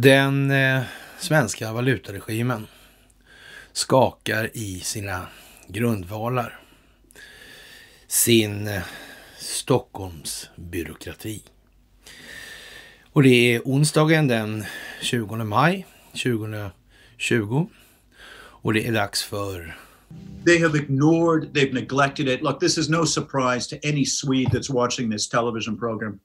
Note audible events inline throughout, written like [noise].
Den eh, svenska valutaregimen skakar i sina grundvalar. Sin eh, Stockholmsbyråkrati. Och det är onsdagen den 20 maj 2020. Och det är dags för They have ignored, they've neglected it. Look, this is no surprise to any Swede that's watching this television program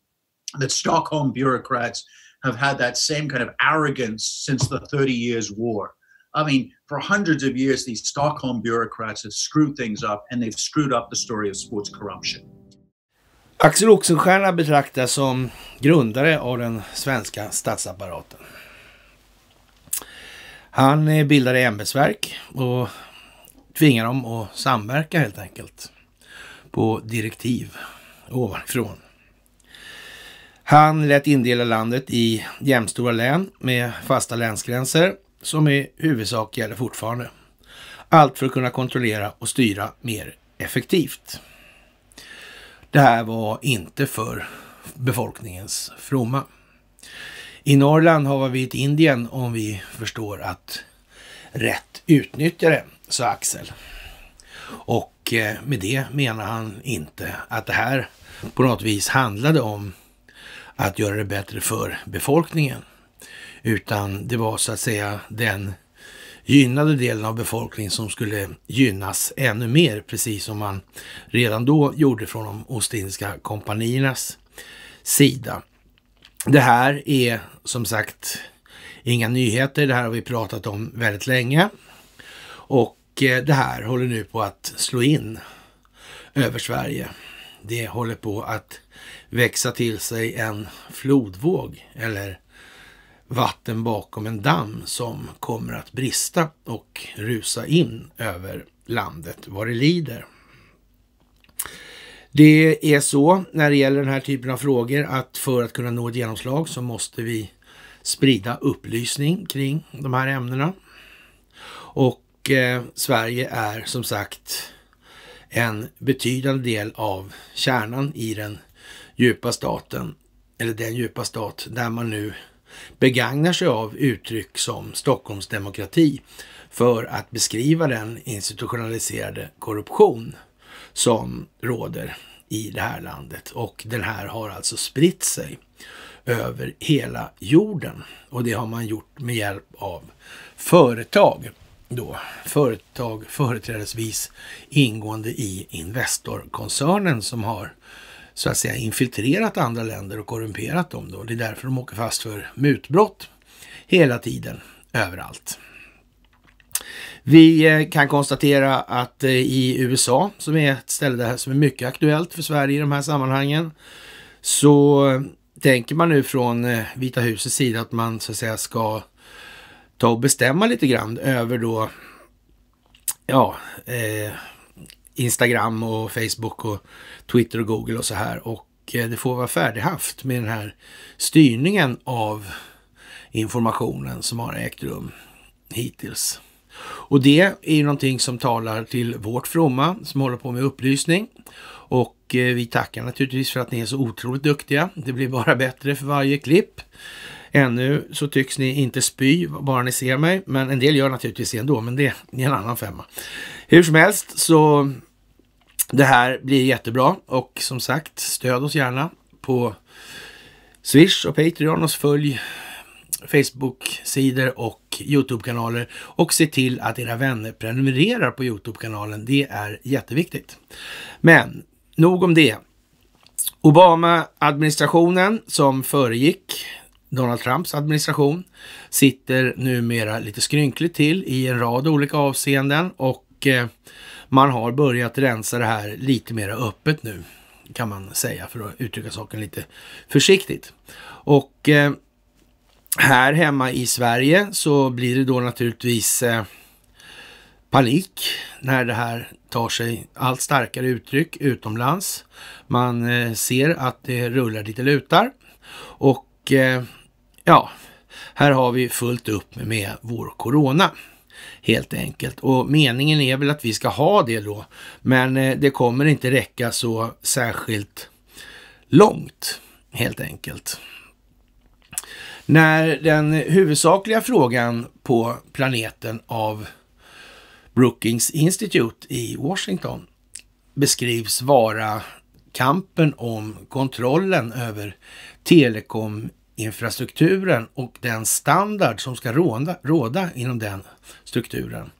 that Stockholm bureaucrats have had that same kind of arrogance since the 30 years war. I mean, for hundreds of years, these Stockholm bureaucrats have screwed things up and they've screwed up the story of sports corruption. Axel Oxenstierna betraktas som grundare av den svenska statsapparaten. Han eh, bildade ämbetsverk och tvingade dem att samverka helt enkelt på direktiv ovanifrån. Han lät indela landet i jämstora län med fasta länsgränser som i huvudsak gäller fortfarande. Allt för att kunna kontrollera och styra mer effektivt. Det här var inte för befolkningens fromma. I Norrland har vi ett Indien om vi förstår att rätt utnyttja det, sa Axel. Och eh, med det menar han inte att det här på något vis handlade om att göra det bättre för befolkningen. Utan det var så att säga den gynnade delen av befolkningen som skulle gynnas ännu mer, precis som man redan då gjorde från de Ostindiska kompaniernas sida. Det här är som sagt inga nyheter, det här har vi pratat om väldigt länge. Och eh, det här håller nu på att slå in över Sverige. Det håller på att växa till sig en flodvåg eller vatten bakom en damm som kommer att brista och rusa in över landet vad det lider. Det är så när det gäller den här typen av frågor att för att kunna nå ett genomslag så måste vi sprida upplysning kring de här ämnena. Och eh, Sverige är som sagt en betydande del av kärnan i den djupa staten, eller den djupa stat där man nu begagnar sig av uttryck som Stockholmsdemokrati för att beskriva den institutionaliserade korruption som råder i det här landet. Och den här har alltså spritt sig över hela jorden. Och det har man gjort med hjälp av företag. Då, företag företrädesvis ingående i Investorkoncernen som har så att säga infiltrerat andra länder och korrumperat dem. Då. Det är därför de åker fast för mutbrott hela tiden, överallt. Vi eh, kan konstatera att eh, i USA, som är ett ställe där som är mycket aktuellt för Sverige i de här sammanhangen, så eh, tänker man nu från Vita husets sida att man så att säga ska ta och bestämma lite grann över då, ja, eh, Instagram och Facebook och Twitter och Google och så här. Och eh, det får vara färdighaft med den här styrningen av informationen som har ägt rum hittills. Och det är ju någonting som talar till vårt fromma som håller på med upplysning. Och eh, vi tackar naturligtvis för att ni är så otroligt duktiga. Det blir bara bättre för varje klipp. Ännu så tycks ni inte spy bara ni ser mig, men en del gör naturligtvis det ändå, men det är en annan femma. Hur som helst så det här blir jättebra och som sagt stöd oss gärna på Swish och Patreon och följ Facebook-sidor och YouTube-kanaler och se till att era vänner prenumererar på YouTube-kanalen. Det är jätteviktigt. Men nog om det. Obama-administrationen som föregick Donald Trumps administration sitter numera lite skrynkligt till i en rad olika avseenden och eh, man har börjat rensa det här lite mer öppet nu kan man säga för att uttrycka saken lite försiktigt. Och eh, här hemma i Sverige så blir det då naturligtvis eh, panik när det här tar sig allt starkare uttryck utomlands. Man ser att det rullar lite lutar och Ja, här har vi fullt upp med vår corona helt enkelt. Och meningen är väl att vi ska ha det då, men eh, det kommer inte räcka så särskilt långt helt enkelt. När den huvudsakliga frågan på planeten av Brookings Institute i Washington beskrivs vara kampen om kontrollen över telekom infrastrukturen och den standard som ska råda, råda inom den strukturen.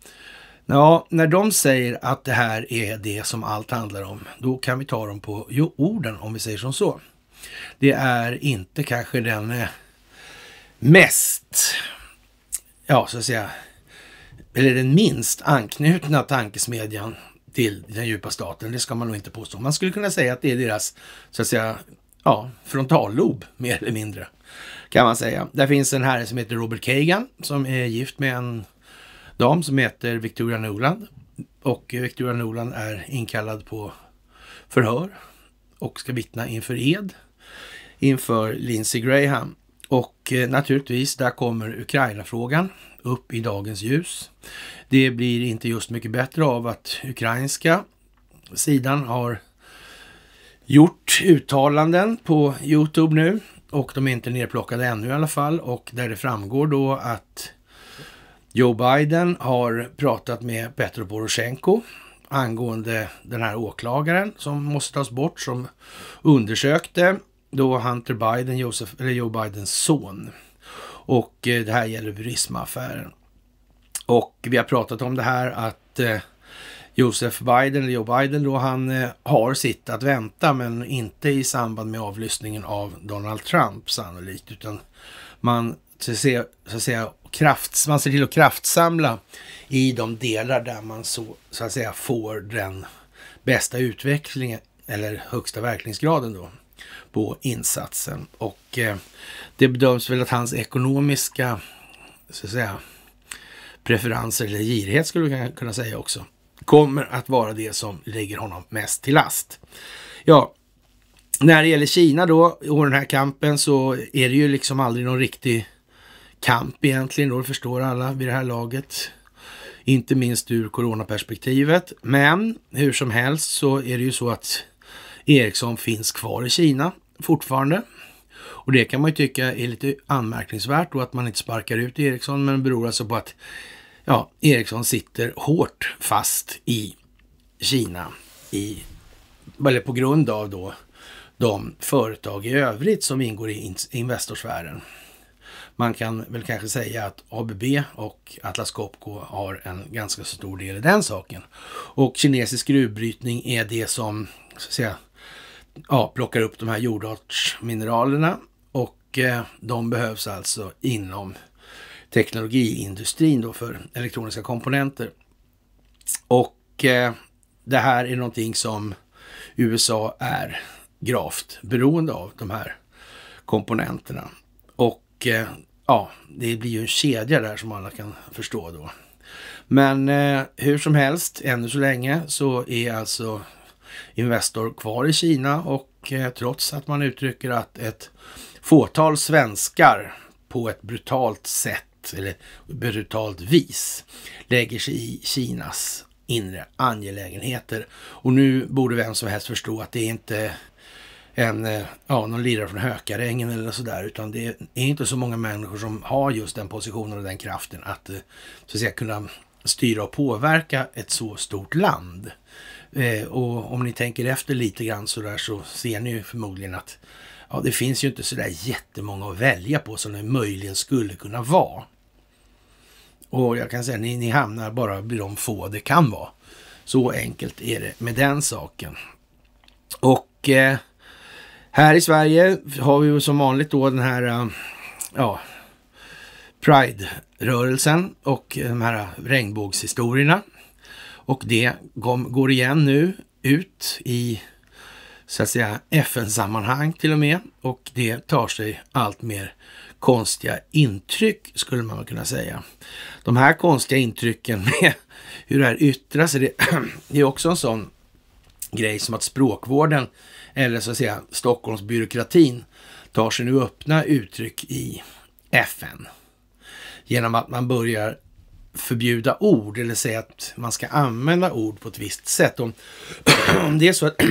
Ja, när de säger att det här är det som allt handlar om, då kan vi ta dem på jo, orden om vi säger som så. Det är inte kanske den eh, mest, ja så att säga, eller den minst anknutna tankesmedjan till den djupa staten. Det ska man nog inte påstå. Man skulle kunna säga att det är deras, så att säga, ja, frontallob mer eller mindre. Kan man säga. Där finns en herre som heter Robert Kagan som är gift med en dam som heter Victoria Noland. Och Victoria Noland är inkallad på förhör och ska vittna inför ed inför Lindsey Graham. Och eh, naturligtvis, där kommer Ukraina-frågan upp i dagens ljus. Det blir inte just mycket bättre av att ukrainska sidan har gjort uttalanden på Youtube nu och de är inte nerplockade ännu i alla fall. Och där det framgår då att Joe Biden har pratat med Petro Poroshenko angående den här åklagaren som måste tas bort, som undersökte då Hunter Biden, Joseph, eller Joe Bidens son. Och eh, det här gäller Burisma-affären. Och vi har pratat om det här att eh, Josef Biden, eller Joe Biden då, han eh, har sitt att vänta men inte i samband med avlyssningen av Donald Trump sannolikt utan man så att säga, så att säga, krafts, man ser till att kraftsamla i de delar där man så, så att säga får den bästa utvecklingen eller högsta verkningsgraden då på insatsen. Och eh, det bedöms väl att hans ekonomiska så att säga, preferenser eller girighet skulle man kunna säga också kommer att vara det som lägger honom mest till last. Ja, när det gäller Kina då och den här kampen så är det ju liksom aldrig någon riktig kamp egentligen då, det förstår alla vid det här laget. Inte minst ur coronaperspektivet. Men hur som helst så är det ju så att Ericsson finns kvar i Kina fortfarande. Och det kan man ju tycka är lite anmärkningsvärt då att man inte sparkar ut Ericsson, men det beror alltså på att ja, Ericsson sitter hårt fast i Kina, i, eller på grund av då de företag i övrigt som ingår i Investorsfären. Man kan väl kanske säga att ABB och Atlas Copco har en ganska stor del i den saken. Och kinesisk gruvbrytning är det som så att säga, ja, plockar upp de här jordartsmineralerna och eh, de behövs alltså inom teknologiindustrin då för elektroniska komponenter. Och eh, det här är någonting som USA är gravt beroende av, de här komponenterna. Och eh, ja, det blir ju en kedja där som alla kan förstå då. Men eh, hur som helst, ännu så länge så är alltså Investor kvar i Kina och eh, trots att man uttrycker att ett fåtal svenskar på ett brutalt sätt eller brutalt vis lägger sig i Kinas inre angelägenheter. Och nu borde vem som helst förstå att det är inte en, eh, ja, någon lirare från Hökarängen eller sådär, utan det är inte så många människor som har just den positionen och den kraften att, eh, så att säga, kunna styra och påverka ett så stort land. Eh, och om ni tänker efter lite grann så där så ser ni ju förmodligen att ja, det finns ju inte så där jättemånga att välja på som det möjligen skulle kunna vara. Och jag kan säga, ni, ni hamnar bara vid de få det kan vara. Så enkelt är det med den saken. Och eh, här i Sverige har vi ju som vanligt då den här, eh, ja, Pride-rörelsen och de här regnbågshistorierna. Och det går igen nu ut i så att säga FN-sammanhang till och med och det tar sig allt mer konstiga intryck skulle man kunna säga. De här konstiga intrycken [laughs] med hur det här yttrar sig, [clears throat] det, är också en sån grej som att språkvården, eller så att säga Stockholmsbyråkratin, tar sig nu öppna uttryck i FN. Genom att man börjar förbjuda ord eller säga att man ska använda ord på ett visst sätt. Om, [clears throat] om det är så att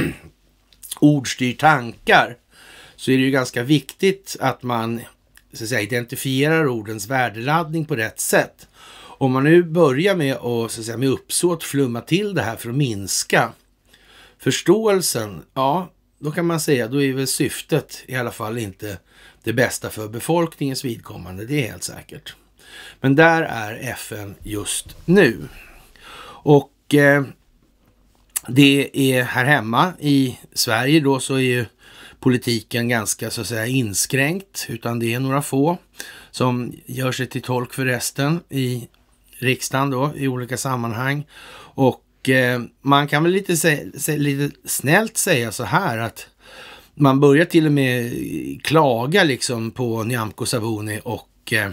[clears throat] ord styr tankar så är det ju ganska viktigt att man så att säga, identifierar ordens värdeladdning på rätt sätt. Om man nu börjar med att, så att säga, med uppsåt flumma till det här för att minska förståelsen, ja, då kan man säga, då är väl syftet i alla fall inte det bästa för befolkningens vidkommande, det är helt säkert. Men där är FN just nu. Och eh, det är här hemma i Sverige då så är ju politiken ganska så att säga inskränkt, utan det är några få som gör sig till tolk för resten i riksdagen då i olika sammanhang. Och eh, man kan väl lite, lite snällt säga så här att man börjar till och med klaga liksom på Nyamko Sabuni och eh,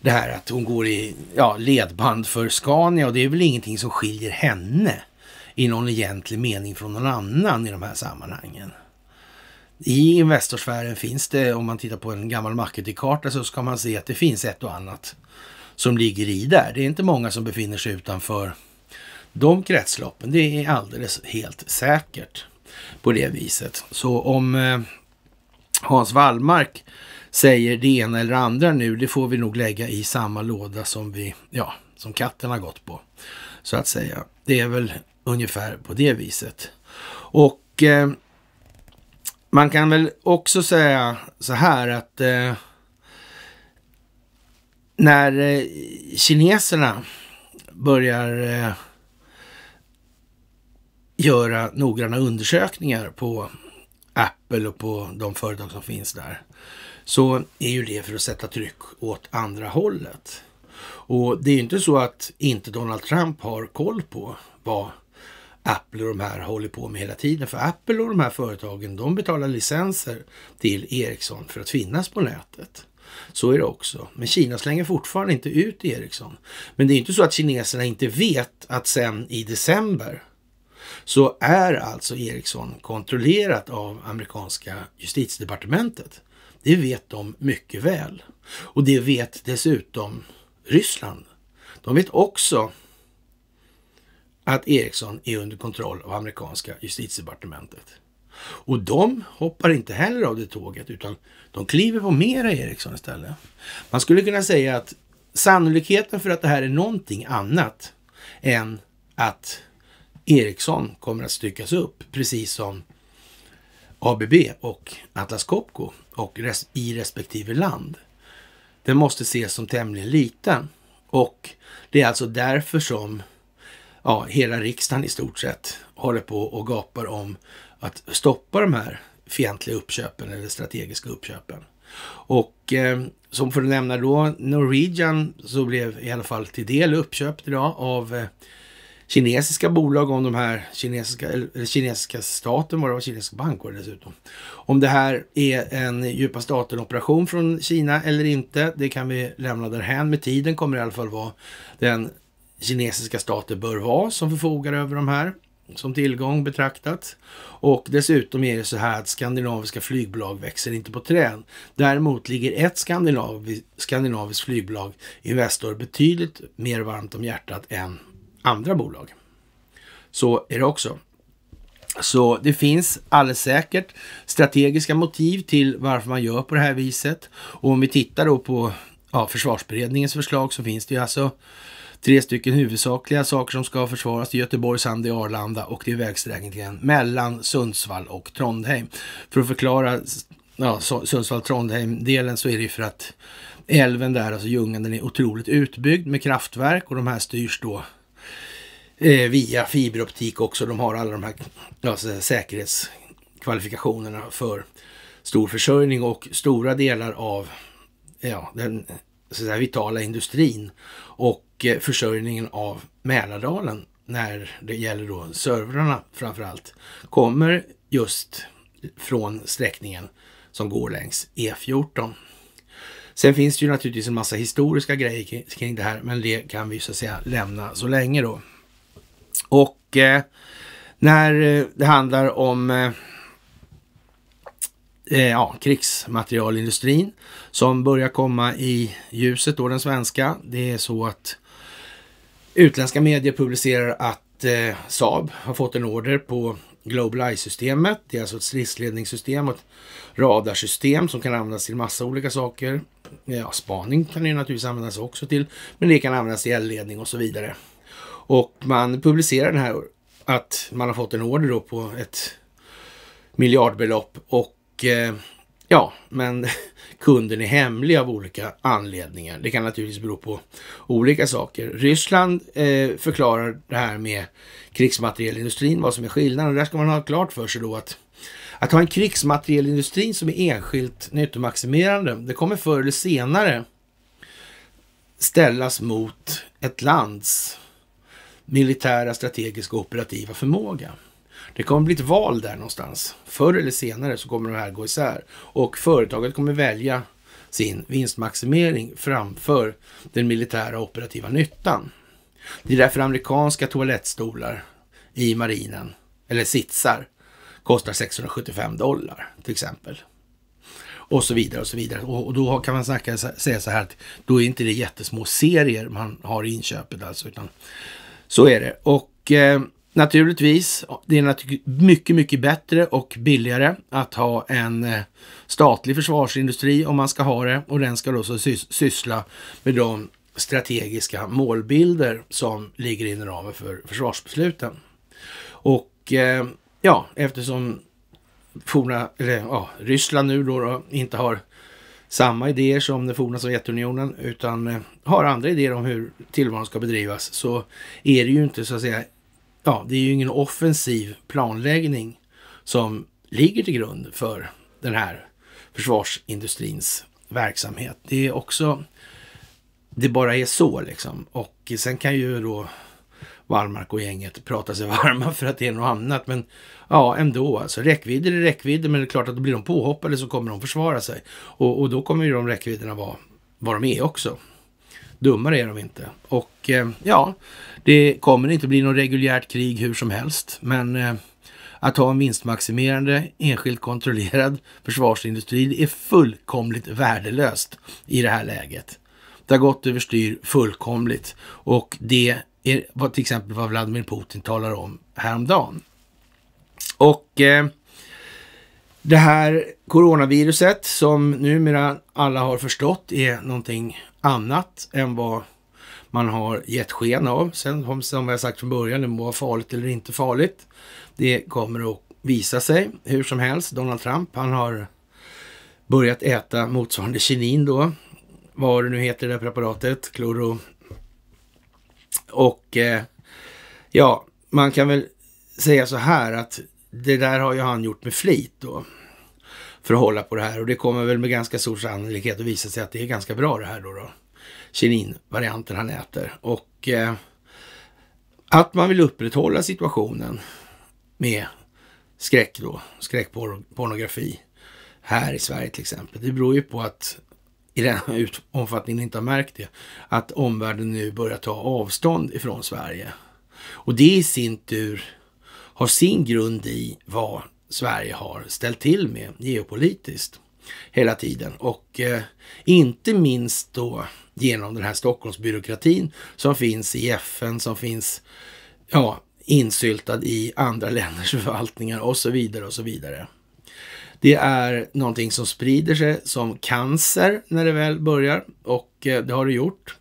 det här att hon går i ja, ledband för Scania och det är väl ingenting som skiljer henne i någon egentlig mening från någon annan i de här sammanhangen. I Investorsfären finns det, om man tittar på en gammal Marketing-karta så ska man se att det finns ett och annat som ligger i där. Det är inte många som befinner sig utanför de kretsloppen. Det är alldeles helt säkert på det viset. Så om eh, Hans Wallmark säger det ena eller andra nu, det får vi nog lägga i samma låda som vi, ja, som katten har gått på. Så att säga. Det är väl ungefär på det viset. Och eh, man kan väl också säga så här att eh, när eh, kineserna börjar eh, göra noggranna undersökningar på Apple och på de företag som finns där så är ju det för att sätta tryck åt andra hållet. Och det är ju inte så att inte Donald Trump har koll på vad Apple och de här håller på med hela tiden. För Apple och de här företagen, de betalar licenser till Ericsson för att finnas på nätet. Så är det också. Men Kina slänger fortfarande inte ut Ericsson. Men det är inte så att kineserna inte vet att sen i december så är alltså Ericsson kontrollerat av amerikanska justitiedepartementet. Det vet de mycket väl. Och det vet dessutom Ryssland. De vet också att Ericsson är under kontroll av amerikanska justitiedepartementet. Och de hoppar inte heller av det tåget utan de kliver på mera Ericsson istället. Man skulle kunna säga att sannolikheten för att det här är någonting annat än att Ericsson kommer att styckas upp, precis som ABB och Atlas Copco och res i respektive land. Den måste ses som tämligen liten och det är alltså därför som ja, hela riksdagen i stort sett håller på och gapar om att stoppa de här fientliga uppköpen eller strategiska uppköpen. Och eh, som för att nämna då Norwegian så blev i alla fall till del uppköpt idag av eh, kinesiska bolag om de här kinesiska, eller kinesiska staten var det, var kinesisk bank dessutom. Om det här är en djupa staten operation från Kina eller inte, det kan vi lämna därhän. Med tiden kommer det i alla fall vara den kinesiska staten bör ha som förfogar över de här som tillgång betraktat. Och dessutom är det så här att skandinaviska flygbolag växer inte på träd. Däremot ligger ett skandinavis skandinaviskt flygbolag, Investor, betydligt mer varmt om hjärtat än andra bolag. Så är det också. Så det finns alldeles säkert strategiska motiv till varför man gör på det här viset. Och om vi tittar då på ja, försvarsberedningens förslag så finns det ju alltså Tre stycken huvudsakliga saker som ska försvaras. Göteborg, Sandö, Arlanda och det är vägsträckningen mellan Sundsvall och Trondheim. För att förklara ja, Sundsvall-Trondheim-delen så är det ju för att älven där, alltså Ljungan, den är otroligt utbyggd med kraftverk och de här styrs då eh, via fiberoptik också. De har alla de här alltså, säkerhetskvalifikationerna för stor försörjning och stora delar av ja, den så säga, vitala industrin och eh, försörjningen av Mälardalen när det gäller då servrarna framförallt kommer just från sträckningen som går längs E14. Sen finns det ju naturligtvis en massa historiska grejer kring det här, men det kan vi så att säga lämna så länge då. Och eh, när eh, det handlar om eh, eh, ja, krigsmaterialindustrin som börjar komma i ljuset, då den svenska. Det är så att utländska medier publicerar att eh, Saab har fått en order på Global Eye-systemet. Det är alltså ett stridsledningssystem och ett radarsystem som kan användas till massa olika saker. Ja, spaning kan det naturligtvis användas också till, men det kan användas till eldledning och så vidare. Och man publicerar den här att man har fått en order då på ett miljardbelopp och Eh, ja, men [laughs] kunden är hemlig av olika anledningar. Det kan naturligtvis bero på olika saker. Ryssland eh, förklarar det här med krigsmaterielindustrin, vad som är skillnaden. Där ska man ha klart för sig då att att ha en krigsmaterielindustri som är enskilt nyttomaximerande, det kommer förr eller senare ställas mot ett lands militära, strategiska och operativa förmåga. Det kommer bli ett val där någonstans. Förr eller senare så kommer de här gå isär och företaget kommer välja sin vinstmaximering framför den militära operativa nyttan. Det är därför amerikanska toalettstolar i marinen, eller sitsar, kostar 675 dollar till exempel. Och så vidare och så vidare. Och, då kan man snacka, säga så här att då är inte det jättesmå serier man har i inköpet alltså, utan så är det. Och eh, Naturligtvis, det är mycket, mycket bättre och billigare att ha en eh, statlig försvarsindustri om man ska ha det och den ska då så syssla med de strategiska målbilder som ligger inom ramen för försvarsbesluten. Och eh, ja, eftersom forna, eller, ja, Ryssland nu då, då inte har samma idéer som den forna Sovjetunionen utan eh, har andra idéer om hur tillvaron ska bedrivas så är det ju inte så att säga ja, det är ju ingen offensiv planläggning som ligger till grund för den här försvarsindustrins verksamhet. Det är också, det bara är så liksom. Och sen kan ju då Wallmark och gänget prata sig [laughs] varma för att det är något annat. Men ja, ändå alltså. Räckvidder är räckvidder, men det är klart att blir de påhoppade så kommer de försvara sig. Och, och då kommer ju de räckvidderna vara vad de är också. Dummare är de inte. Och eh, ja, det kommer inte bli något reguljärt krig hur som helst, men eh, att ha en vinstmaximerande, enskilt kontrollerad försvarsindustri är fullkomligt värdelöst i det här läget. Det har gått överstyr fullkomligt och det är vad, till exempel vad Vladimir Putin talar om häromdagen. Och eh, det här coronaviruset som numera alla har förstått är någonting annat än vad man har gett sken av. Sen som jag sagt från början, det må vara farligt eller inte farligt. Det kommer att visa sig hur som helst. Donald Trump, han har börjat äta motsvarande kinin då. Vad det nu heter det där preparatet, kloro. Och eh, ja, man kan väl säga så här att det där har ju han gjort med flit då för att hålla på det här och det kommer väl med ganska stor sannolikhet att visa sig att det är ganska bra det här då. då kirin han äter. Och eh, att man vill upprätthålla situationen med skräck då, skräckpornografi här i Sverige till exempel. Det beror ju på att i den omfattningen inte har märkt det, att omvärlden nu börjar ta avstånd ifrån Sverige. Och det i sin tur har sin grund i vad Sverige har ställt till med geopolitiskt hela tiden. Och eh, inte minst då genom den här Stockholmsbyråkratin som finns i FN, som finns ja, insyltad i andra [laughs] länders förvaltningar och så vidare och så vidare. Det är någonting som sprider sig som cancer när det väl börjar och eh, det har det gjort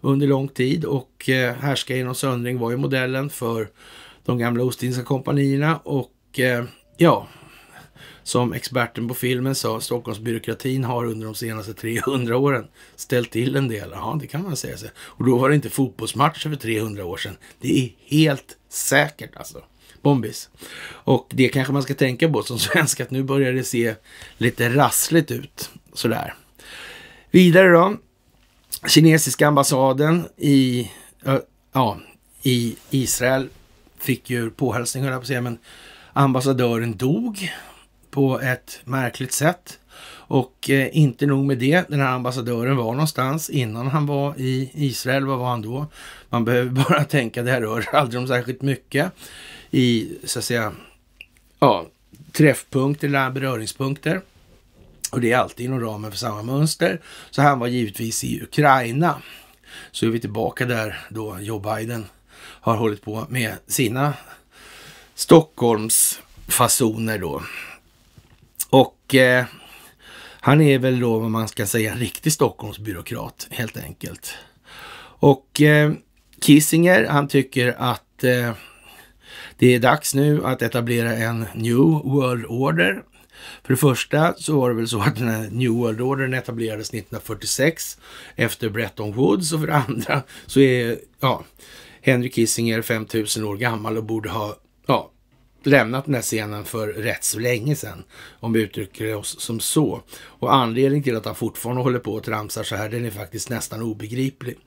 under lång tid och eh, härska genom söndring var ju modellen för de gamla Ostindiska kompanierna och eh, ja, som experten på filmen sa, Stockholmsbyråkratin har under de senaste 300 åren ställt till en del. Ja, det kan man säga. Sig. Och då var det inte fotbollsmatcher för 300 år sedan. Det är helt säkert alltså. Bombis. Och det kanske man ska tänka på som [laughs] svensk, att nu börjar det se lite rassligt ut. Sådär. Vidare då. Kinesiska ambassaden i, äh, ja, i Israel fick ju påhälsning, höll jag på att säga, men ambassadören dog på ett märkligt sätt. Och eh, inte nog med det, den här ambassadören var någonstans innan han var i Israel. Vad var han då? Man behöver [laughs] bara tänka, det här rör aldrig om särskilt mycket i så att säga, ja, träffpunkter eller beröringspunkter. Och det är alltid inom ramen för samma mönster. Så han var givetvis i Ukraina. Så är vi tillbaka där då Joe Biden har hållit på med sina Stockholmsfasoner då. Och eh, han är väl då vad man ska säga en riktig Stockholmsbyråkrat helt enkelt. Och eh, Kissinger, han tycker att eh, det är dags nu att etablera en New World Order. För det första så var det väl så att den här New World Order etablerades 1946 efter Bretton Woods och för det andra så är ja, Henry Kissinger 5000 år gammal och borde ha lämnat den här scenen för rätt så länge sedan, om vi uttrycker oss som så. Och anledningen till att han fortfarande håller på och tramsar så här, den är faktiskt nästan obegriplig.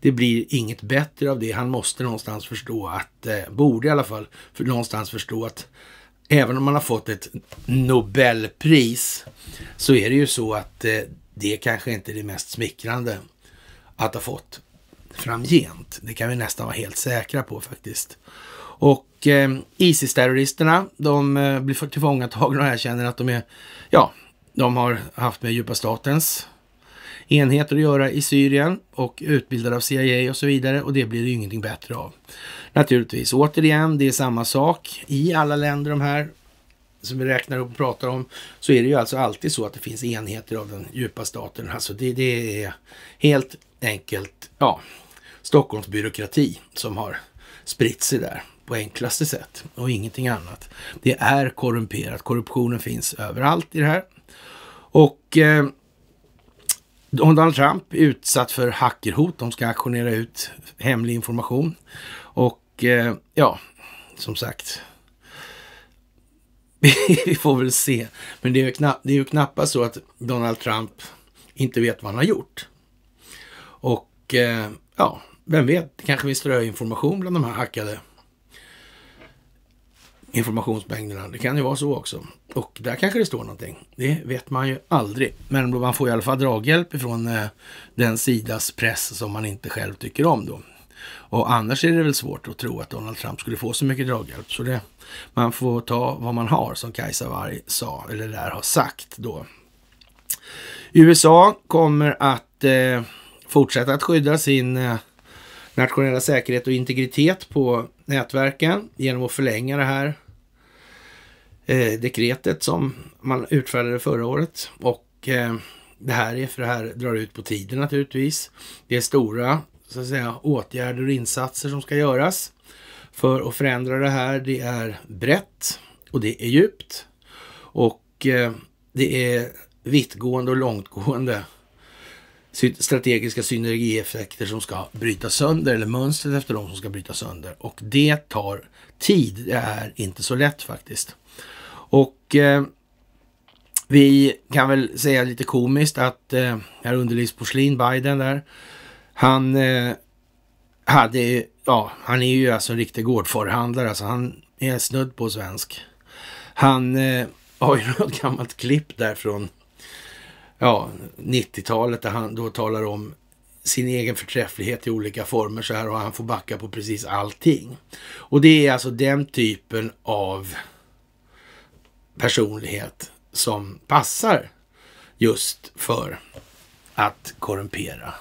Det blir inget bättre av det. Han måste någonstans förstå att, eh, borde i alla fall, för någonstans förstå att även om man har fått ett Nobelpris så är det ju så att eh, det kanske inte är det mest smickrande att ha fått framgent. Det kan vi nästan vara helt säkra på faktiskt. Och eh, ISIS-terroristerna, de eh, blir tillfångatagna och erkänner att de är, ja, de har haft med djupa statens enheter att göra i Syrien och utbildade av CIA och så vidare och det blir det ju ingenting bättre av. Naturligtvis, återigen, det är samma sak i alla länder de här som vi räknar upp och pratar om, så är det ju alltså alltid så att det finns enheter av den djupa staten. Alltså det, det är helt enkelt, ja, Stockholms byråkrati som har spritt sig där på enklaste sätt och ingenting annat. Det är korrumperat. Korruptionen finns överallt i det här. Och eh, Donald Trump utsatt för hackerhot. De ska aktionera ut hemlig information. Och eh, ja, som sagt. [laughs] Vi får väl se. Men det är, ju knapp, det är ju knappast så att Donald Trump inte vet vad han har gjort. Och eh, ja, vem vet, det kanske finns ströinformation bland de här hackade informationsmängderna. Det kan ju vara så också. Och där kanske det står någonting. Det vet man ju aldrig. Men man får i alla fall draghjälp ifrån eh, den sidas press som man inte själv tycker om då. Och annars är det väl svårt att tro att Donald Trump skulle få så mycket draghjälp. Så det, man får ta vad man har, som Kajsa Warg sa, eller där har sagt då. USA kommer att eh, fortsätta att skydda sin eh, nationella säkerhet och integritet på nätverken genom att förlänga det här eh, dekretet som man utfärdade förra året. Och eh, det här är, för det här drar ut på tiden naturligtvis. Det är stora så att säga, åtgärder och insatser som ska göras för att förändra det här. Det är brett och det är djupt och eh, det är vittgående och långtgående strategiska synergieffekter som ska bryta sönder eller mönstret efter dem som ska bryta sönder. Och det tar tid. Det är inte så lätt faktiskt. Och eh, vi kan väl säga lite komiskt att eh, herr underlivsporslin, Biden där, han eh, hade, ja, han är ju alltså en riktig gårdförhandlare, alltså han är snudd på svensk. Han eh, har ju något gammalt klipp där från ja, 90-talet där han då talar om sin egen förträfflighet i olika former så här och han får backa på precis allting. Och det är alltså den typen av personlighet som passar just för att korrumpera.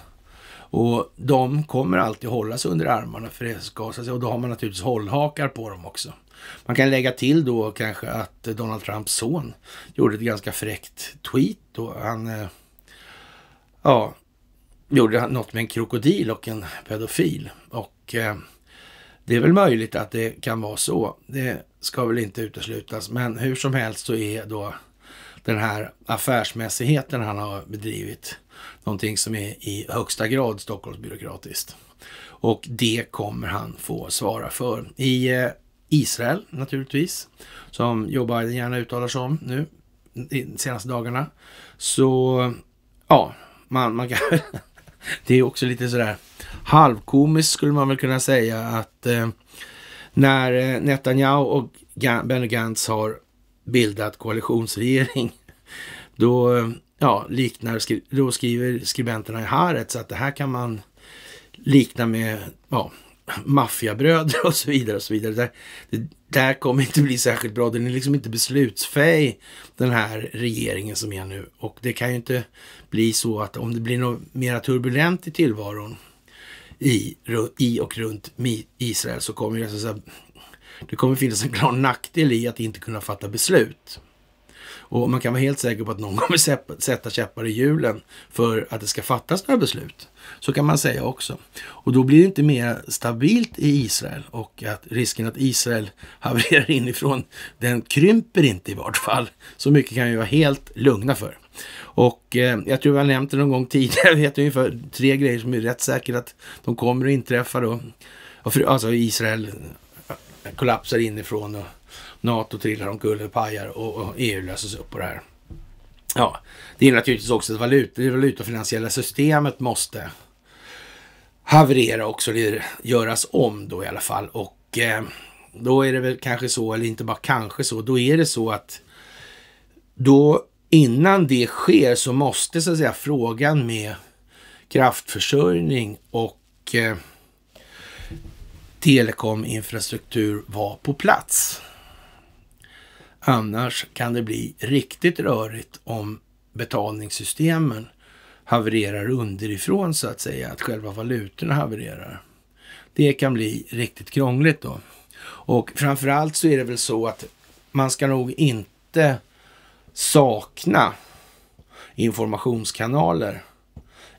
Och de kommer alltid hållas under armarna för det ska, så och då har man naturligtvis hållhakar på dem också. Man kan lägga till då kanske att Donald Trumps son gjorde ett ganska fräckt tweet då. Han eh, ja, gjorde något med en krokodil och en pedofil. Och eh, det är väl möjligt att det kan vara så. Det ska väl inte uteslutas. Men hur som helst så är då den här affärsmässigheten han har bedrivit någonting som är i högsta grad Stockholmsbyråkratiskt. Och det kommer han få svara för. I eh, Israel naturligtvis, som Joe Biden gärna uttalar sig om nu de senaste dagarna. Så ja, man, man kan... [laughs] det är också lite sådär halvkomiskt skulle man väl kunna säga att eh, när eh, Netanyahu och Benny Gantz har bildat koalitionsregering, [laughs] då, eh, ja, liknar, då skriver skribenterna i Haaretz att det här kan man likna med ja, maffiabröder och så vidare. och så vidare. Det, det där kommer inte bli särskilt bra. Den är liksom inte beslutsfej den här regeringen som är nu. Och det kan ju inte bli så att om det blir något mera turbulent i tillvaron i, i och runt Israel så kommer det, alltså så här, det kommer finnas en klar nackdel i att inte kunna fatta beslut. Och man kan vara helt säker på att någon kommer sätta käppar i hjulen för att det ska fattas några beslut. Så kan man säga också. Och då blir det inte mer stabilt i Israel och att risken att Israel [laughs] havererar inifrån, den krymper inte i vart fall. Så mycket kan vi vara helt lugna för. Och eh, jag tror jag har nämnt det någon gång tidigare, jag [laughs] vet ungefär tre grejer som är rätt säkert att de kommer att inträffa då. Alltså Israel eh, kollapsar inifrån och NATO trillar omkull och pajar och, och EU löses upp på det här. Ja, det är naturligtvis också att valuta, det valutafinansiella systemet måste haverera också, eller göras om då i alla fall. Och eh, då är det väl kanske så, eller inte bara kanske så, då är det så att då innan det sker så måste så att säga frågan med kraftförsörjning och eh, telekominfrastruktur vara på plats. Annars kan det bli riktigt rörigt om betalningssystemen havererar underifrån så att säga, att själva valutorna havererar. Det kan bli riktigt krångligt då. Och framförallt så är det väl så att man ska nog inte sakna informationskanaler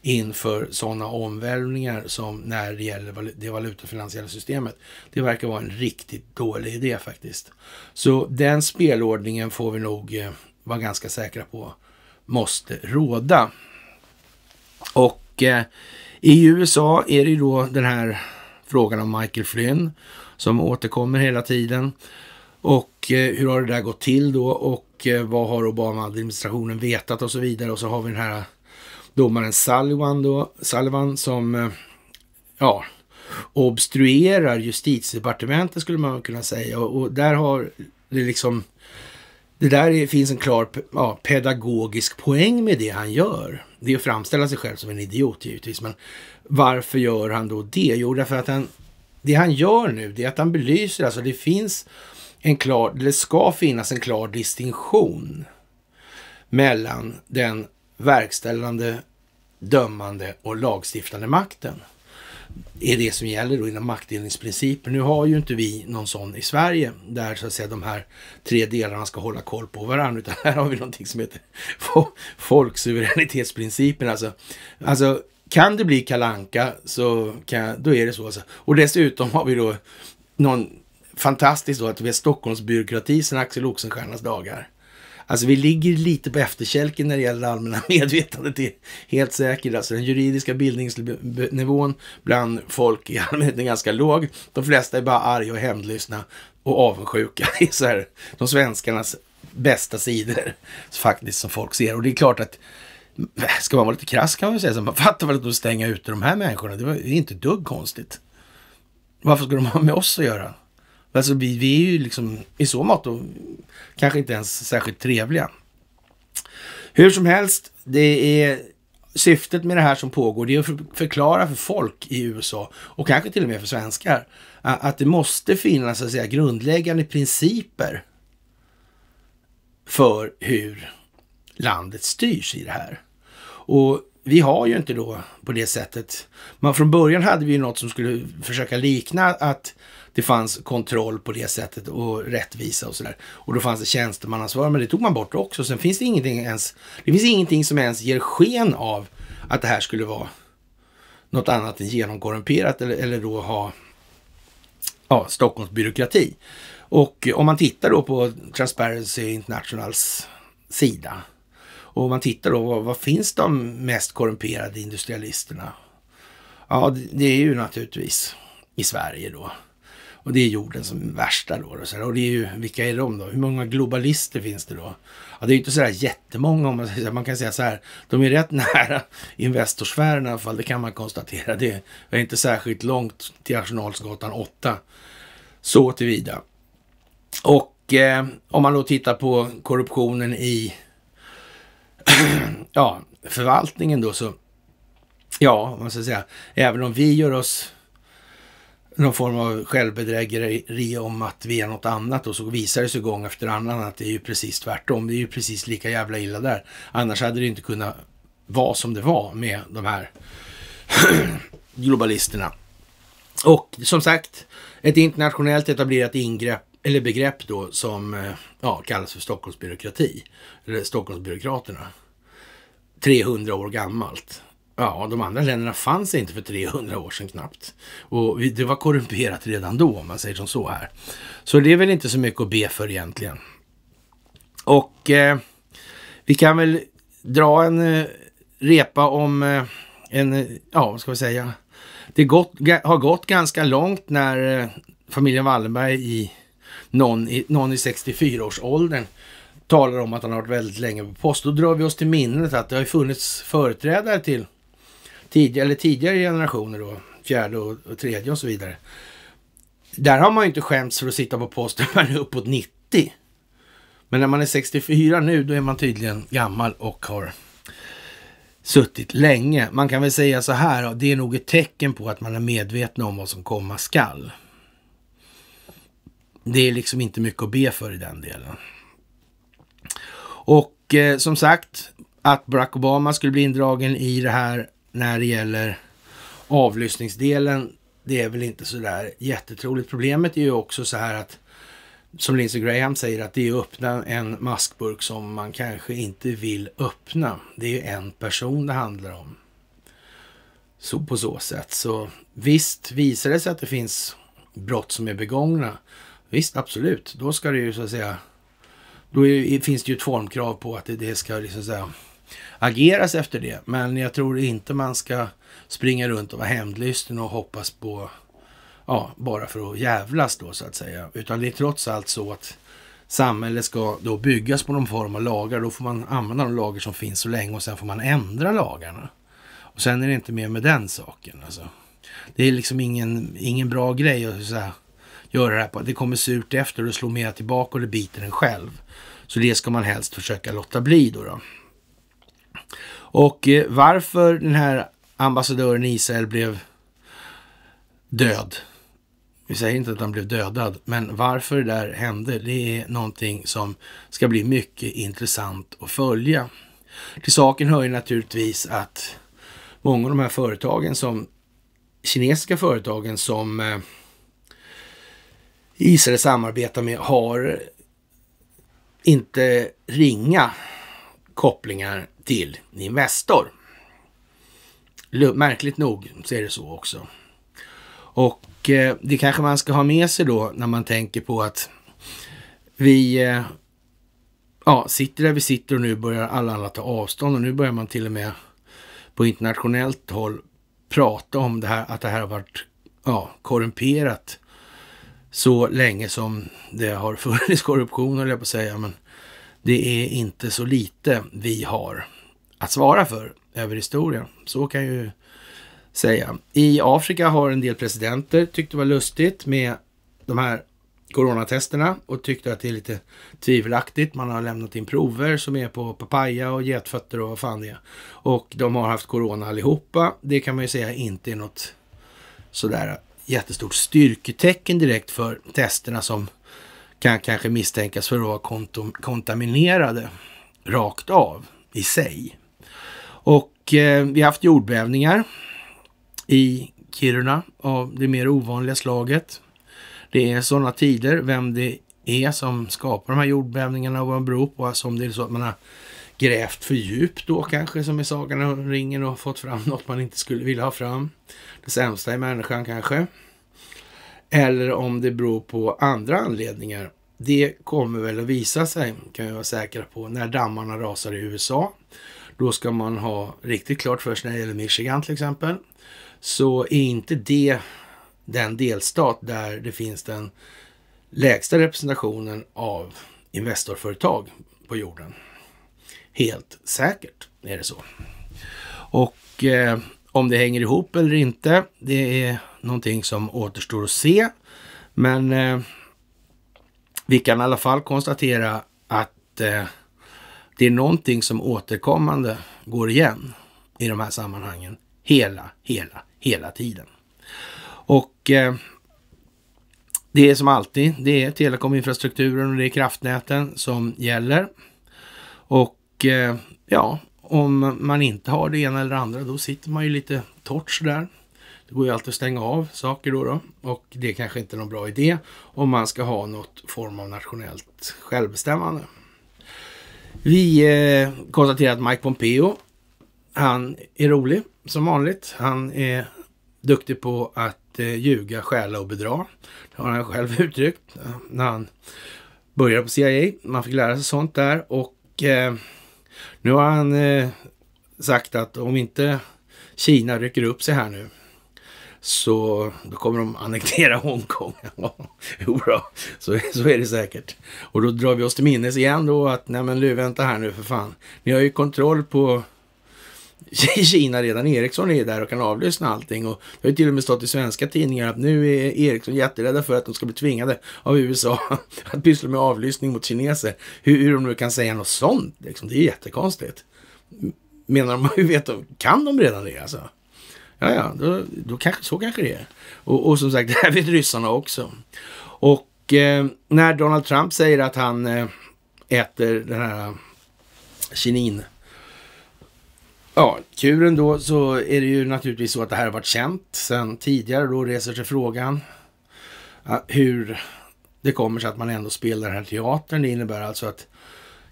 inför sådana omvälvningar som när det gäller det valutafinansiella systemet. Det verkar vara en riktigt dålig idé faktiskt. Så den spelordningen får vi nog eh, vara ganska säkra på måste råda. Och eh, i USA är det ju då den här frågan om Michael Flynn som återkommer hela tiden. Och eh, hur har det där gått till då och eh, vad har Obama-administrationen vetat och så vidare. Och så har vi den här domaren Sullivan då, Sullivan som, eh, ja, obstruerar justitiedepartementet skulle man kunna säga. Och, och där har det liksom det där är, finns en klar ja, pedagogisk poäng med det han gör. Det är att framställa sig själv som en idiot givetvis. Men varför gör han då det? Jo, därför att han, det han gör nu det är att han belyser, alltså det finns en klar, det ska finnas en klar distinktion mellan den verkställande, dömande och lagstiftande makten är det som gäller då inom maktdelningsprincipen. Nu har ju inte vi någon sån i Sverige där så att säga de här tre delarna ska hålla koll på varandra, utan här har vi någonting som heter folksuveränitetsprincipen. Alltså, alltså kan det bli kalanka så kan, då är det så. Alltså. Och dessutom har vi då någon fantastiskt då att vi har Stockholmsbyråkrati sedan Axel Oxenstiernas dagar. Alltså vi ligger lite på efterkälken när det gäller allmänna [laughs] medvetandet, det är helt säkert. Alltså den juridiska bildningsnivån bland folk i allmänhet är ganska låg. De flesta är bara arga och hämndlystna och avundsjuka. [laughs] Det är så här, de svenskarnas bästa sidor faktiskt som folk ser. Och det är klart att ska man vara lite krass kan man säga så man fattar väl att de stänger ute de här människorna. Det är inte dugg konstigt. Varför ska de ha med oss att göra? Alltså vi, vi är ju liksom i så mått då, kanske inte ens särskilt trevliga. Hur som helst, det är syftet med det här som pågår, det är att förklara för folk i USA och kanske till och med för svenskar att det måste finnas så att säga, grundläggande principer för hur landet styrs i det här. Och vi har ju inte då på det sättet. Men från början hade vi ju något som skulle försöka likna att det fanns kontroll på det sättet och rättvisa och sådär. Och då fanns det tjänstemannaansvar, men det tog man bort också. Sen finns det ingenting ens, det finns ingenting som ens ger sken av att det här skulle vara något annat än genomkorrumperat eller, eller då ha ja, Stockholms byråkrati. Och om man tittar då på Transparency Internationals sida och om man tittar då, vad, vad finns de mest korrumperade industrialisterna? Ja, det är ju naturligtvis i Sverige då. Och det är jorden som är värsta då. Och, så och det är ju, vilka är de då? Hur många globalister finns det då? Ja, det är ju inte sådär jättemånga om man säger Man kan säga så här, de är rätt [laughs] nära Investorsfären i alla fall, det kan man konstatera. Det är inte särskilt långt till Arsenalsgatan 8. Så tillvida. Och eh, om man då tittar på korruptionen i [clears throat] ja, förvaltningen då så, ja, man ska säga, även om vi gör oss någon form av självbedrägeri om att vi är något annat och så visar det sig gång efter annan att det är ju precis tvärtom. Det är ju precis lika jävla illa där. Annars hade det inte kunnat vara som det var med de här [clears throat] globalisterna. Och som sagt, ett internationellt etablerat ingrepp eller begrepp då som eh, ja, kallas för Stockholmsbyråkrati, eller Stockholmsbyråkraterna. 300 år gammalt. Ja, de andra länderna fanns inte för 300 år sedan knappt. Och det var korrumperat redan då, om man säger som så här. Så det är väl inte så mycket att be för egentligen. Och eh, vi kan väl dra en eh, repa om eh, en, eh, ja, vad ska vi säga? Det gått, har gått ganska långt när eh, familjen Wallenberg i någon i, någon i 64-årsåldern talar om att han har varit väldigt länge på post. Då drar vi oss till minnet att det har funnits företrädare till tidigare, eller tidigare generationer då, fjärde och, och tredje och så vidare. Där har man ju inte skämts för att sitta på post när man är uppåt 90. Men när man är 64 nu, då är man tydligen gammal och har suttit länge. Man kan väl säga så här, det är nog ett tecken på att man är medveten om vad som komma skall. Det är liksom inte mycket att be för i den delen. Och eh, som sagt, att Barack Obama skulle bli indragen i det här när det gäller avlyssningsdelen, det är väl inte sådär jättetroligt. Problemet är ju också så här att, som Lindsey Graham säger, att det är att öppna en maskburk som man kanske inte vill öppna. Det är ju en person det handlar om. Så på så sätt. Så visst visar det sig att det finns brott som är begångna Visst, absolut. Då ska det ju så att säga, då är, finns det ju ett formkrav på att det, det ska liksom säga, ageras efter det. Men jag tror inte man ska springa runt och vara hämndlysten och hoppas på, ja, bara för att jävlas då så att säga. Utan det är trots allt så att samhället ska då byggas på någon form av lagar. Då får man använda de lagar som finns så länge och sen får man ändra lagarna. Och sen är det inte mer med den saken. Alltså. Det är liksom ingen, ingen bra grej att så här, göra det här på. Det kommer surt efter och slår mer tillbaka och det biter en själv. Så det ska man helst försöka låta bli då. då. Och eh, varför den här ambassadören i Israel blev död. Vi säger inte att han blev dödad, men varför det där hände, det är någonting som ska bli mycket intressant att följa. Till saken hör ju naturligtvis att många av de här företagen som kinesiska företagen som eh, Israel samarbetar med har inte ringa kopplingar till Investor. Märkligt nog så är det så också. Och eh, det kanske man ska ha med sig då när man tänker på att vi eh, ja, sitter där vi sitter och nu börjar alla andra ta avstånd och nu börjar man till och med på internationellt håll prata om det här, att det här har varit ja, korrumperat så länge som det har [laughs] funnits korruption, eller jag på att säga. Men det är inte så lite vi har att svara för över historien. Så kan jag ju säga. I Afrika har en del presidenter tyckt det var lustigt med de här coronatesterna och tyckte att det är lite tvivelaktigt. Man har lämnat in prover som är på papaya och getfötter och vad fan det är. Och de har haft corona allihopa. Det kan man ju säga inte är något sådär jättestort styrketecken direkt för testerna som kan kanske misstänkas för att vara kontaminerade rakt av i sig. Och eh, vi har haft jordbävningar i Kiruna av det mer ovanliga slaget. Det är sådana tider, vem det är som skapar de här jordbävningarna och vad de beror på. Alltså om det är så att man har grävt för djupt då kanske som i Sagan om ringen och fått fram något man inte skulle vilja ha fram. Det sämsta i människan kanske. Eller om det beror på andra anledningar. Det kommer väl att visa sig, kan vi vara säkra på, när dammarna rasar i USA. Då ska man ha riktigt klart för sig när det gäller Michigan till exempel. Så är inte det den delstat där det finns den lägsta representationen av investorföretag på jorden. Helt säkert är det så. Och eh, om det hänger ihop eller inte, det är någonting som återstår att se. Men eh, vi kan i alla fall konstatera att eh, det är någonting som återkommande går igen i de här sammanhangen hela, hela, hela tiden. Och eh, det är som alltid, det är telekominfrastrukturen och det är kraftnäten som gäller. Och eh, ja, om man inte har det ena eller det andra, då sitter man ju lite torrt sådär. Det går ju alltid att stänga av saker då, då och det är kanske inte är någon bra idé om man ska ha något form av nationellt självbestämmande. Vi eh, konstaterar att Mike Pompeo, han är rolig som vanligt. Han är duktig på att eh, ljuga, stjäla och bedra. Det har han själv [laughs] uttryckt när han började på CIA. Man fick lära sig sånt där och eh, nu har han eh, sagt att om inte Kina rycker upp sig här nu så då kommer de annektera [laughs] Hongkong. jo då, så, så är det säkert. Och då drar vi oss till minnes igen då att nej men nu vänta här nu för fan. Ni har ju kontroll på Kina redan. Ericsson är där och kan avlyssna allting. Och det har ju till och med stått i svenska tidningar att nu är Ericsson jätterädda för att de ska bli tvingade av USA [laughs] att pyssla med avlyssning mot kineser. Hur, hur de nu kan säga något sånt, liksom. det är jättekonstigt. Menar de, [laughs] hur vet de, kan de redan det alltså? Ja, ja, då, då kanske, så kanske det är. Och, och som sagt, [laughs] det här vet ryssarna också. Och eh, när Donald Trump säger att han eh, äter den här kinin Ja, kuren då så är det ju naturligtvis så att det här har varit känt sedan tidigare. Då reser sig frågan hur det kommer sig att man ändå spelar den här teatern. Det innebär alltså att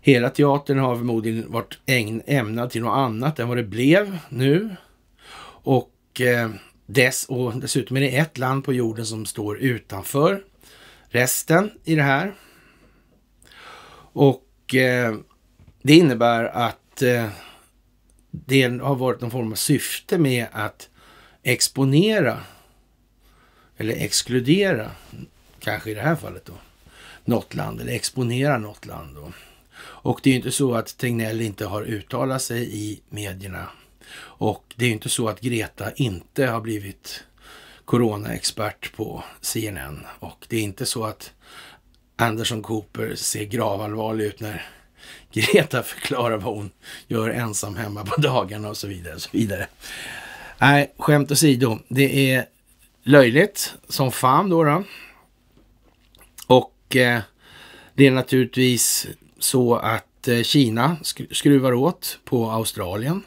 hela teatern har förmodligen varit ämnad till något annat än vad det blev nu. Och, eh, dess, och dessutom är det ett land på jorden som står utanför resten i det här. Och eh, det innebär att eh, det har varit någon form av syfte med att exponera eller exkludera, kanske i det här fallet då, något land eller exponera något land. Då. Och det är ju inte så att Tegnell inte har uttalat sig i medierna. Och det är ju inte så att Greta inte har blivit coronaexpert på CNN. Och det är inte så att Anderson Cooper ser gravallvarlig ut när Greta förklarar vad hon gör ensam hemma på dagarna och så vidare. Och så vidare. Nej, skämt åsido. Det är löjligt som fan då. då. Och eh, det är naturligtvis så att eh, Kina skruvar åt på Australien.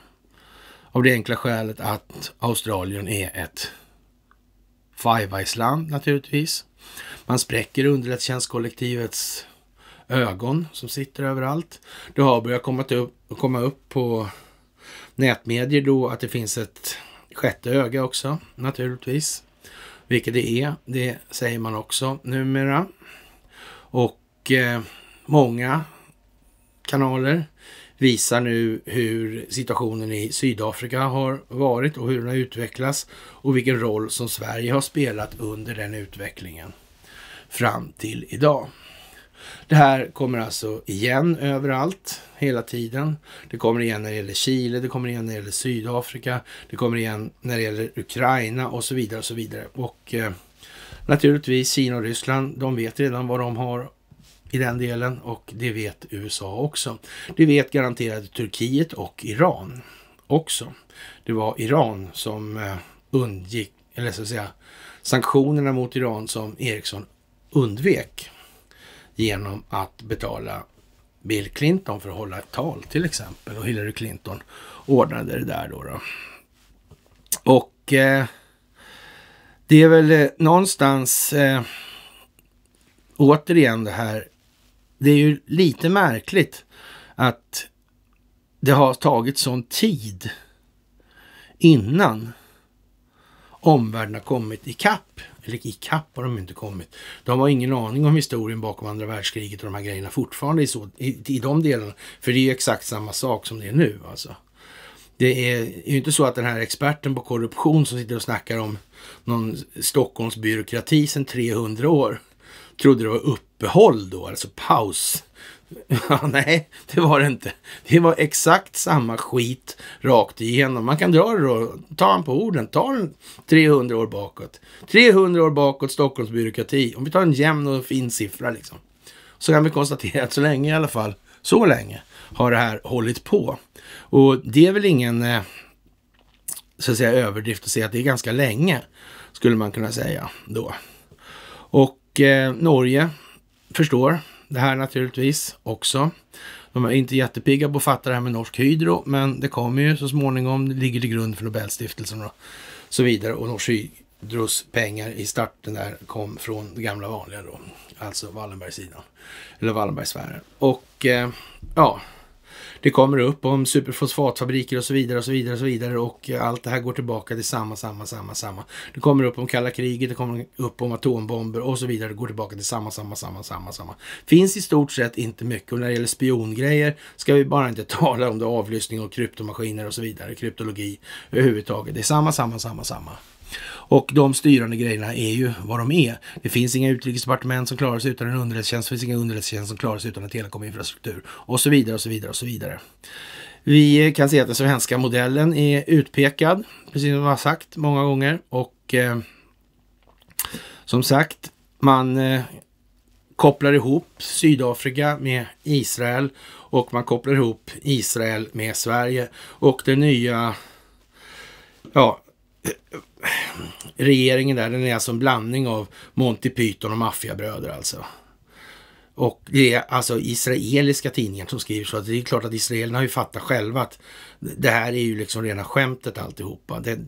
Av det enkla skälet att Australien är ett Five-Eyes-land naturligtvis. Man spräcker underrättelsetjänstkollektivets ögon som sitter överallt. Det har börjat komma upp, komma upp på nätmedier då att det finns ett sjätte öga också naturligtvis. Vilket det är, det säger man också numera. Och eh, många kanaler visar nu hur situationen i Sydafrika har varit och hur den har utvecklats och vilken roll som Sverige har spelat under den utvecklingen fram till idag. Det här kommer alltså igen överallt, hela tiden. Det kommer igen när det gäller Chile, det kommer igen när det gäller Sydafrika, det kommer igen när det gäller Ukraina och så vidare. Och så vidare. Och eh, naturligtvis Kina och Ryssland, de vet redan vad de har i den delen och det vet USA också. Det vet garanterat Turkiet och Iran också. Det var Iran som eh, undgick, eller så att säga, sanktionerna mot Iran som Ericsson undvek genom att betala Bill Clinton för att hålla ett tal till exempel. Och Hillary Clinton ordnade det där då. då. Och eh, det är väl eh, någonstans eh, återigen det här. Det är ju lite märkligt att det har tagit sån tid innan omvärlden har kommit ikapp eller i kapp har de inte kommit. De har ingen aning om historien bakom andra världskriget och de här grejerna fortfarande i, så, i, i de delarna. För det är ju exakt samma sak som det är nu alltså. Det är ju inte så att den här experten på korruption som sitter och snackar om någon Stockholmsbyråkrati sedan 300 år trodde det var uppehåll då, alltså paus [laughs] Ja, nej, det var det inte. Det var exakt samma skit rakt igenom. Man kan dra det då, ta han på orden, ta den 300 år bakåt. 300 år bakåt Stockholms byråkrati. Om vi tar en jämn och fin siffra liksom. Så kan vi konstatera att så länge i alla fall, så länge har det här hållit på. Och det är väl ingen eh, så att säga, överdrift att säga att det är ganska länge, skulle man kunna säga då. Och eh, Norge förstår det här naturligtvis också. De är inte jättepigga på att fatta det här med Norsk Hydro, men det kommer ju så småningom. Det ligger till grund för Nobelstiftelsen och så vidare. Och Norsk Hydros pengar i starten där kom från det gamla vanliga då, alltså Wallenbergsidan. eller Wallenbergsfären. Och eh, ja, det kommer upp om superfosfatfabriker och så vidare och så vidare och så vidare och eh, allt det här går tillbaka till samma, samma, samma, samma. Det kommer upp om kalla kriget, det kommer upp om atombomber och så vidare. Det går tillbaka till samma, samma, samma, samma, samma. Finns i stort sett inte mycket och när det gäller spiongrejer ska vi bara inte [laughs] tala om det avlyssning och kryptomaskiner och så vidare, kryptologi överhuvudtaget. Det är samma, samma, samma, samma. Och de styrande grejerna är ju vad de är. Det finns inga utrikesdepartement som klarar sig utan en underrättelsetjänst. Det finns inga underrättelsetjänst som klarar sig utan en telekominfrastruktur. Och så vidare och så vidare och så vidare. Vi kan se att den svenska modellen är utpekad, precis som jag har sagt många gånger. Och eh, som sagt, man eh, kopplar ihop Sydafrika med Israel och man kopplar ihop Israel med Sverige. Och det nya, ja, regeringen där, den är alltså en blandning av Monty Python och maffiabröder alltså. Och det är alltså israeliska tidningar som skriver så. Att det är klart att israelerna har ju fattat själva att det här är ju liksom rena skämtet alltihopa. Det är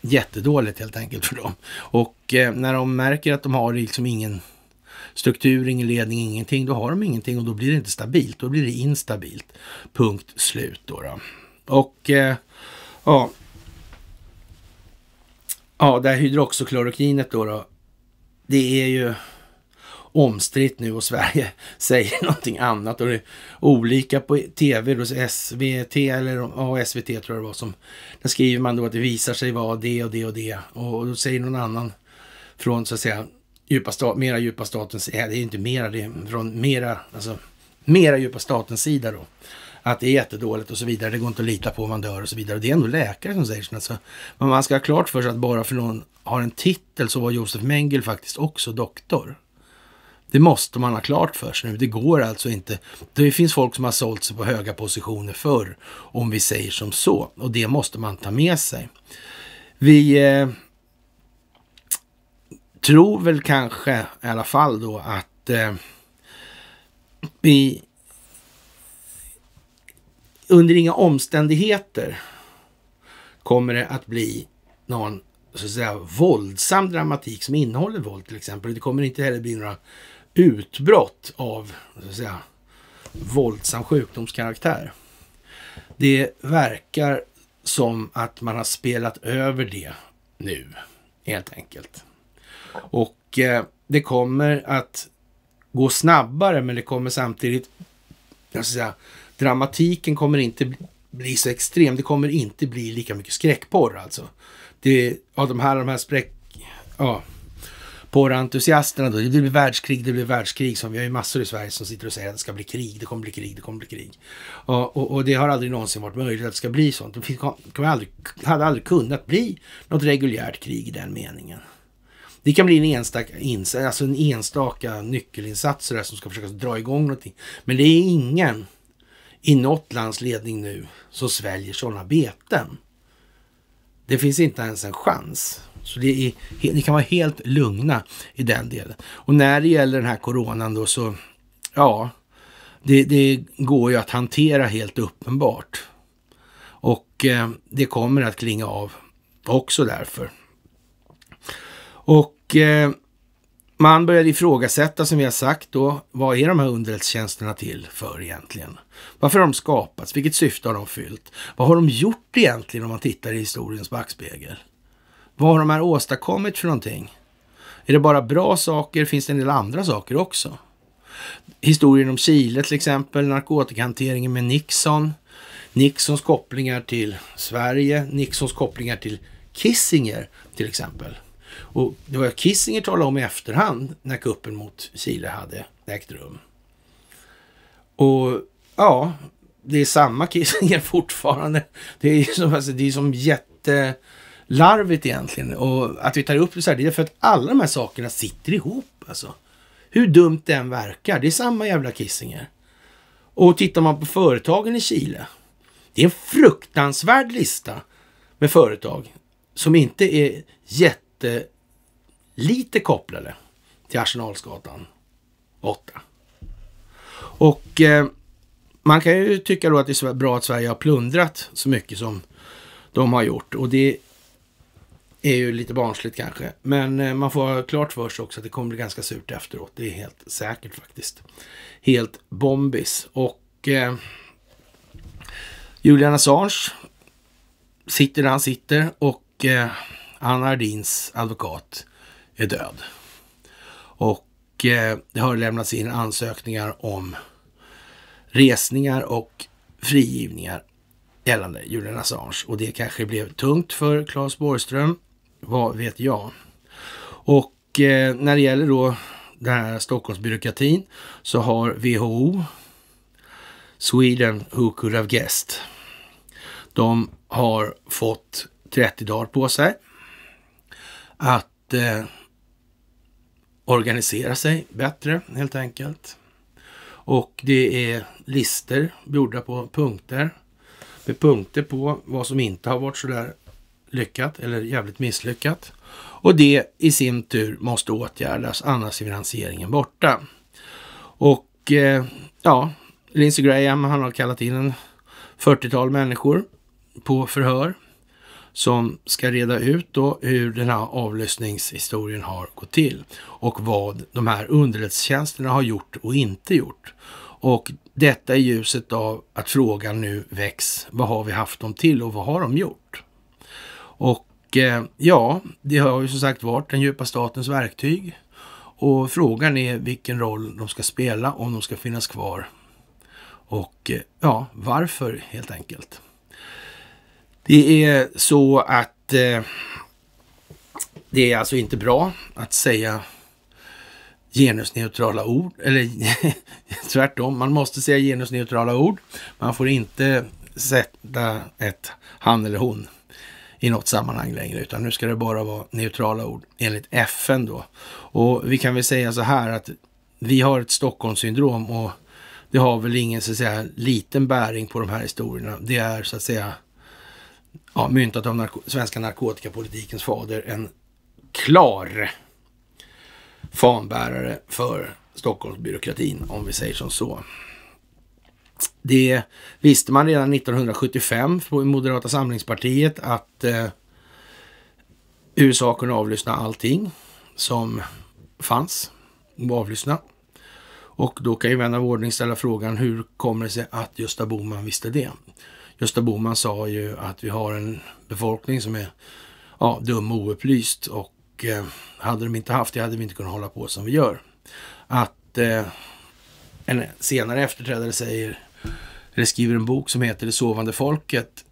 jättedåligt helt enkelt för dem. Och eh, när de märker att de har liksom ingen struktur, ingen ledning, ingenting, då har de ingenting och då blir det inte stabilt. Då blir det instabilt. Punkt slut då. då. Och eh, ja, Ja, det här hydroxoklorokinet då, då det är ju omstritt nu och Sverige [laughs] säger någonting annat och det är olika på tv, då SVT eller ja, SVT tror jag det var, som, där skriver man då att det visar sig vara det och det och det och då säger någon annan från så att säga djupa stat, mera djupa statens, ja, det är inte mera, det är från mera, alltså mera djupa statens sida då att det är jättedåligt och så vidare. Det går inte att lita på, om man dör och så vidare. det är ändå läkare som säger sådana. Så, men man ska ha klart för sig att bara för någon har en titel så var Josef Mengel faktiskt också doktor. Det måste man ha klart för sig nu. Det går alltså inte. Det finns folk som har sålt sig på höga positioner förr, om vi säger som så. Och det måste man ta med sig. Vi eh, tror väl kanske i alla fall då att eh, i under inga omständigheter kommer det att bli någon så att säga, våldsam dramatik som innehåller våld till exempel. Det kommer inte heller bli några utbrott av så att säga, våldsam sjukdomskaraktär. Det verkar som att man har spelat över det nu, helt enkelt. Och eh, det kommer att gå snabbare, men det kommer samtidigt jag ska säga, dramatiken kommer inte bli så extrem. Det kommer inte bli lika mycket skräckporr alltså. Det, ja, de här, de här skräck... Ja, porrentusiasterna då. Det blir världskrig, det blir världskrig. Som vi har ju massor i Sverige som sitter och säger att det ska bli krig, det kommer bli krig, det kommer bli krig. Och, och, och det har aldrig någonsin varit möjligt att det ska bli sånt. Det kommer aldrig, hade aldrig kunnat bli något reguljärt krig i den meningen. Det kan bli en enstaka, alltså en enstaka nyckelinsats där som ska försöka dra igång någonting. Men det är ingen i något lands ledning nu som sväljer sådana beten. Det finns inte ens en chans. Så det är, ni kan vara helt lugna i den delen. Och när det gäller den här coronan då så, ja, det, det går ju att hantera helt uppenbart. Och eh, det kommer att klinga av också därför. Och eh, man började ifrågasätta, som vi har sagt då, vad är de här underrättelsetjänsterna till för egentligen? Varför har de skapats? Vilket syfte har de fyllt? Vad har de gjort egentligen om man tittar i historiens backspegel? Vad har de här åstadkommit för någonting? Är det bara bra saker? Finns det en del andra saker också? Historien om Chile till exempel, narkotikahanteringen med Nixon, Nixons kopplingar till Sverige, Nixons kopplingar till Kissinger till exempel. Och det var Kissinger talade om i efterhand när kuppen mot Chile hade ägt rum. Och ja, det är samma Kissinger [laughs] fortfarande. Det är som, alltså, som jättelarvigt egentligen. Och att vi tar upp det så här, det är för att alla de här sakerna sitter ihop alltså. Hur dumt den verkar, det är samma jävla Kissinger. Och tittar man på företagen i Chile, det är en fruktansvärd lista med företag som inte är jätte lite kopplade till Arsenalsgatan 8. Och eh, man kan ju tycka då att det är bra att Sverige har plundrat så mycket som de har gjort. Och det är ju lite barnsligt kanske. Men eh, man får ha klart för sig också att det kommer bli ganska surt efteråt. Det är helt säkert faktiskt. Helt bombis. Och eh, Julian Assange sitter där han sitter och eh, Anna Ardins advokat är död. Och eh, det har lämnats in ansökningar om resningar och frigivningar gällande Julian Assange. Och det kanske blev tungt för Claes Borgström, vad vet jag. Och eh, när det gäller då den här Stockholmsbyråkratin så har WHO, Sweden Who Could Have Guessed, de har fått 30 dagar på sig att eh, organisera sig bättre helt enkelt. Och det är lister gjorda på punkter. Med punkter på vad som inte har varit sådär lyckat eller jävligt misslyckat. Och det i sin tur måste åtgärdas, annars är finansieringen borta. Och eh, ja, Lindsey Graham han har kallat in en 40-tal människor på förhör som ska reda ut då hur den här avlyssningshistorien har gått till och vad de här underrättelsetjänsterna har gjort och inte gjort. Och detta i ljuset av att frågan nu väcks. Vad har vi haft dem till och vad har de gjort? Och eh, ja, det har ju som sagt varit den djupa statens verktyg. Och frågan är vilken roll de ska spela, om de ska finnas kvar. Och eh, ja, varför helt enkelt. Det är så att eh, det är alltså inte bra att säga genusneutrala ord, eller [laughs] tvärtom, man måste säga genusneutrala ord. Man får inte sätta ett han eller hon i något sammanhang längre, utan nu ska det bara vara neutrala ord enligt FN då. Och vi kan väl säga så här att vi har ett Stockholmssyndrom och det har väl ingen så att säga liten bäring på de här historierna. Det är så att säga ja, myntat av narko svenska narkotikapolitikens fader, en klar fanbärare för Stockholmsbyråkratin, om vi säger som så. Det visste man redan 1975 på Moderata samlingspartiet att eh, USA kunde avlyssna allting som fanns och avlyssna. Och då kan ju vän av ordning ställa frågan hur kommer det sig att Gösta Bohman visste det? Gösta Bohman sa ju att vi har en befolkning som är ja, dum och oupplyst och eh, hade de inte haft det hade vi inte kunnat hålla på som vi gör. Att eh, en senare efterträdare säger, eller skriver en bok som heter Det sovande folket.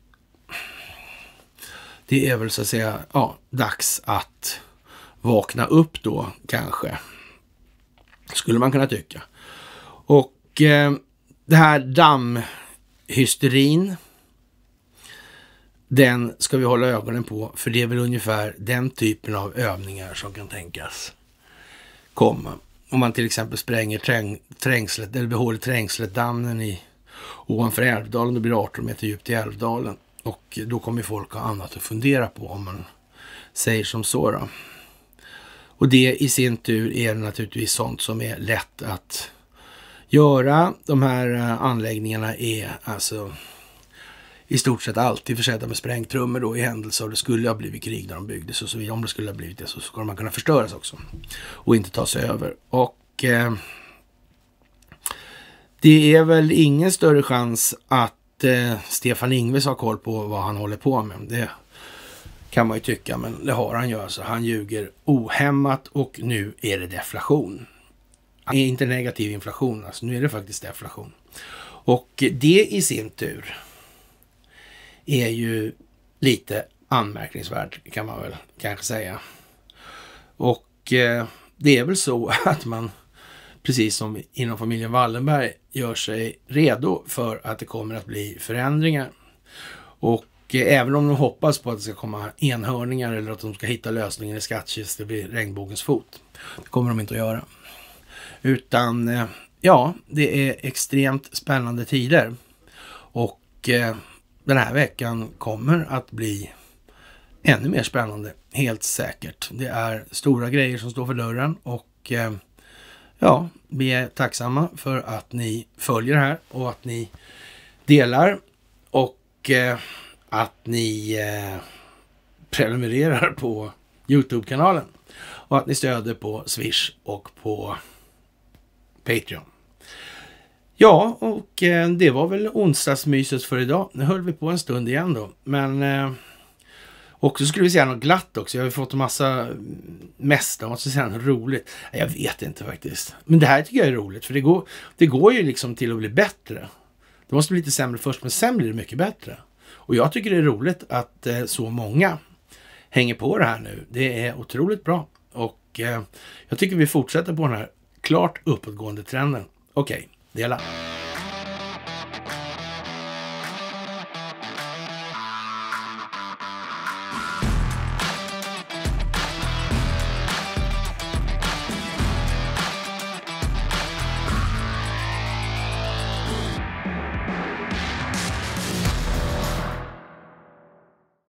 Det är väl så att säga ja, dags att vakna upp då kanske. Skulle man kunna tycka. Och eh, det här dammhysterin den ska vi hålla ögonen på, för det är väl ungefär den typen av övningar som kan tänkas komma. Om man till exempel spränger träng, trängslet, eller behåller trängsletdammen i, ovanför Älvdalen, då blir det 18 meter djupt i Älvdalen. Och då kommer folk ha annat att fundera på om man säger som så. Då. Och det i sin tur är naturligtvis sånt som är lätt att göra. De här eh, anläggningarna är alltså i stort sett alltid försedda med sprängtrummor då i händelse av det skulle ha blivit krig när de byggdes och så vidare. Om det skulle ha blivit det så skulle man kunna förstöras också och inte ta sig över. Och eh, det är väl ingen större chans att eh, Stefan Ingves har koll på vad han håller på med. Det kan man ju tycka, men det har han ju alltså. Han ljuger ohämmat och nu är det deflation. Det är inte negativ inflation, alltså nu är det faktiskt deflation. Och det i sin tur är ju lite anmärkningsvärd kan man väl kanske säga. Och eh, det är väl så [laughs] att man, precis som inom familjen Wallenberg, gör sig redo för att det kommer att bli förändringar. Och eh, även om de hoppas på att det ska komma enhörningar eller att de ska hitta lösningen i skattkistor vid regnbågens fot. Det kommer de inte att göra. Utan eh, ja, det är extremt spännande tider. Och eh, den här veckan kommer att bli ännu mer spännande, helt säkert. Det är stora grejer som står för dörren och eh, ja, vi är tacksamma för att ni följer det här och att ni delar och eh, att ni eh, prenumererar på Youtube-kanalen och att ni stöder på Swish och på Patreon. Ja, och eh, det var väl onsdagsmyset för idag. Nu höll vi på en stund igen då, men eh, och så skulle vi säga något glatt också. Jag har ju fått en massa mm, mest om att säga något roligt. Jag vet inte faktiskt. Men det här tycker jag är roligt, för det går, det går ju liksom till att bli bättre. Det måste bli lite sämre först, men sen blir det mycket bättre. Och jag tycker det är roligt att eh, så många hänger på det här nu. Det är otroligt bra. Och jag tycker vi fortsätter på den här klart uppåtgående trenden. Okej. Okay. 别了